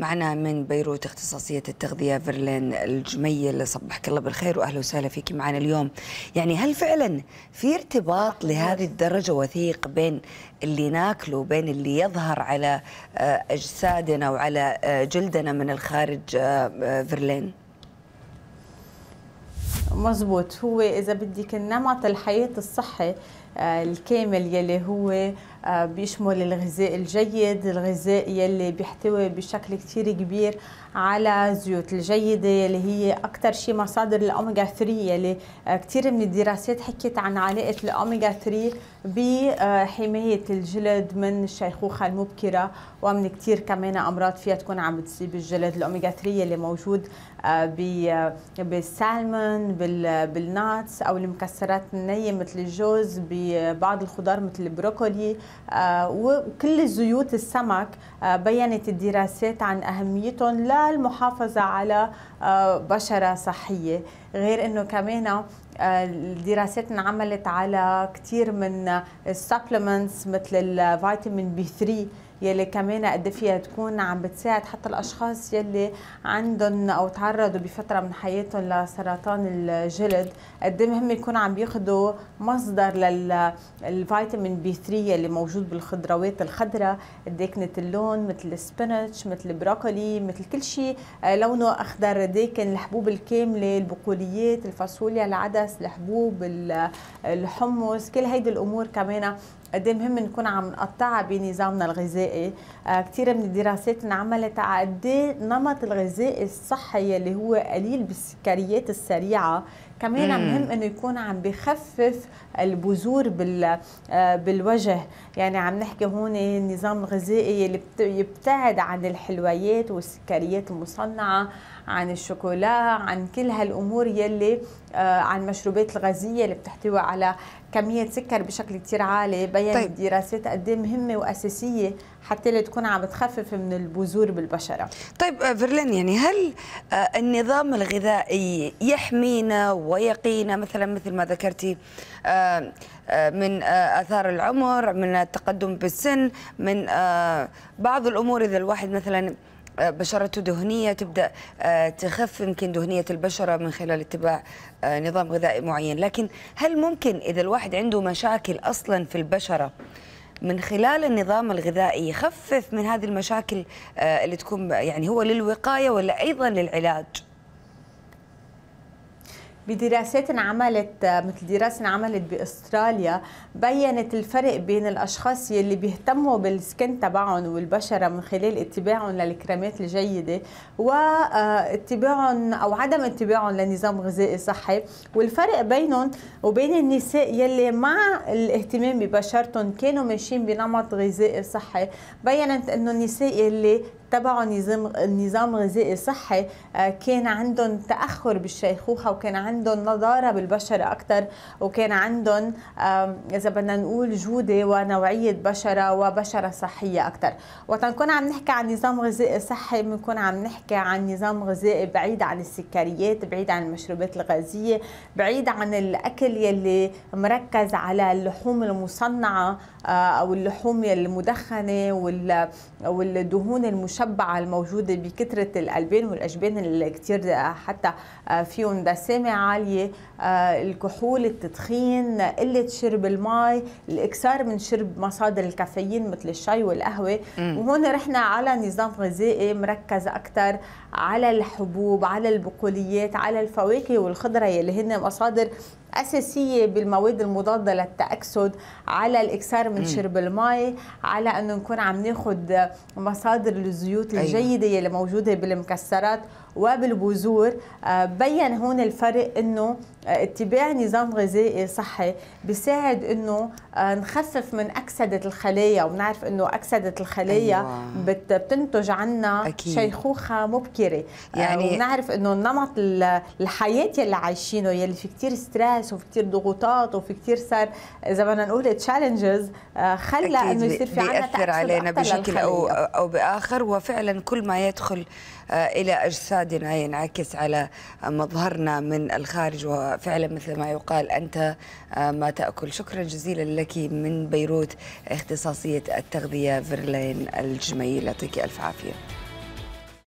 معنا من بيروت اختصاصية التغذية فيرلين الجميل صبحك الله بالخير وأهلا وسهلا فيك معنا اليوم يعني هل فعلا في ارتباط لهذه الدرجة وثيق بين اللي ناكله وبين اللي يظهر على آه، أجسادنا وعلى آه، جلدنا من الخارج آه، فيرلين مظبوط هو إذا بدك النمط الحياة الصحي آه، الكامل يلي هو آه، بيشمل الغذاء الجيد الغذاء يلي بيحتوي بشكل كتير كبير على زيوت الجيدة يلي هي أكتر شي مصادر الأوميجا 3 يلي آه، كتير من الدراسات حكيت عن علاقة الأوميجا 3 بحماية الجلد من الشيخوخة المبكرة ومن كتير كمان أمراض فيها تكون عم بتصيب الجلد الأوميجا 3 يلي موجود بالسالمون بالناتس أو المكسرات النية مثل الجوز بي ببعض الخضار مثل البروكولي آه، وكل زيوت السمك آه، بينت الدراسات عن أهميتهم للمحافظة على آه، بشرة صحية غير أنه كمان الدراسات انعملت على كثير من السبلمنتس مثل الفيتامين بي 3 يلي كمان قد فيها تكون عم بتساعد حتى الاشخاص يلي عندهم او تعرضوا بفتره من حياتهم لسرطان الجلد قد إيه مهم يكونوا عم ياخذوا مصدر للفيتامين بي 3 يلي موجود بالخضروات الخضراء داكنه إيه اللون مثل السبينتش مثل البروكولي مثل كل شيء آه، لونه اخضر داكن إيه الحبوب الكامله البقوليات الفاصوليا العدس الحبوب الحمص كل هيدي الامور كمان قد ايه مهم نكون عم نقطعها بنظامنا الغذائي آه، كثير من الدراسات انعملت على قد النمط ايه الغذائي الصحي اللي هو قليل بالسكريات السريعه كمان مهم انه يكون عم بخفف البذور بال آه، بالوجه يعني عم نحكي هون نظام غذائي اللي يبتعد عن الحلويات والسكريات المصنعه عن الشوكولا عن كل هالامور يلي آه، عن المشروبات الغازيه اللي بتحتوي على كميه سكر بشكل كثير عالي بين طيب. الدراسات قد إيه مهمه واساسيه حتى اللي تكون عم بتخفف من البذور بالبشره طيب آه، فيرلين يعني هل النظام الغذائي يحمينا ويقينا مثلا مثل ما ذكرتي آه، آه، من آه، اثار العمر من التقدم بالسن من بعض الامور اذا الواحد مثلا بشرته دهنية تبدأ تخف يمكن دهنية البشرة من خلال اتباع نظام غذائي معين لكن هل ممكن إذا الواحد عنده مشاكل أصلا في البشرة من خلال النظام الغذائي يخفف من هذه المشاكل اللي تكون يعني هو للوقاية ولا أيضا للعلاج؟ بدراسات انعملت آه، مثل دراسه انعملت باستراليا بينت الفرق بين الاشخاص يلي بيهتموا بالسكن تبعهم والبشره من خلال اتباعهم للكريمات الجيده واتباعهم آه، او عدم اتباعهم لنظام غذائي صحي والفرق بينهم وبين النساء يلي مع الاهتمام ببشرتهم كانوا ماشيين بنمط غذائي صحي بينت انه النساء يلي تبعوا نظام نظام غذائي صحي آه، كان عندهم تاخر بالشيخوخه وكان عندهم نضاره بالبشره اكثر وكان عندهم اذا بدنا نقول جوده ونوعيه بشره وبشره صحيه اكثر وقت نكون عم نحكي عن نظام غذائي صحي بنكون عم نحكي عن نظام غذائي بعيد عن السكريات بعيد عن المشروبات الغازيه بعيد عن الاكل يلي مركز على اللحوم المصنعه آه، او اللحوم المدخنه والدهون المش المشبعه الموجوده بكثره الالبان والاجبان اللي كثير آه، حتى آه، فيهم دسامه عاليه آه، الكحول التدخين قله شرب المي الاكثار من شرب مصادر الكافيين مثل الشاي والقهوه وهون رحنا على نظام غذائي مركز اكثر على الحبوب على البقوليات على الفواكه والخضره يلي هن مصادر اساسيه بالمواد المضاده للتاكسد على الاكثار من شرب الماء على انه نكون عم ناخذ مصادر الزيوت أيوة. الجيده أيوة. اللي موجوده بالمكسرات وبالبذور آه، بين هون الفرق انه آه، اتباع نظام غذائي صحي بيساعد انه آه، نخفف من اكسده الخلايا ونعرف انه اكسده الخلايا أيوة. بتنتج عنا أكيد. شيخوخه مبكره يعني ونعرف انه نمط الحياه اللي عايشينه يلي في كثير ستريس ناس وفي كثير ضغوطات وفي كثير صار اذا بدنا نقول تشالنجز آه، خلى انه يصير في عندنا بيأثر علينا بشكل او او باخر وفعلا كل ما يدخل آه، الى اجسادنا ينعكس على مظهرنا من الخارج وفعلا مثل ما يقال انت آه، ما تاكل شكرا جزيلا لك من بيروت اختصاصيه التغذيه فيرلين الجميل يعطيك الف عافيه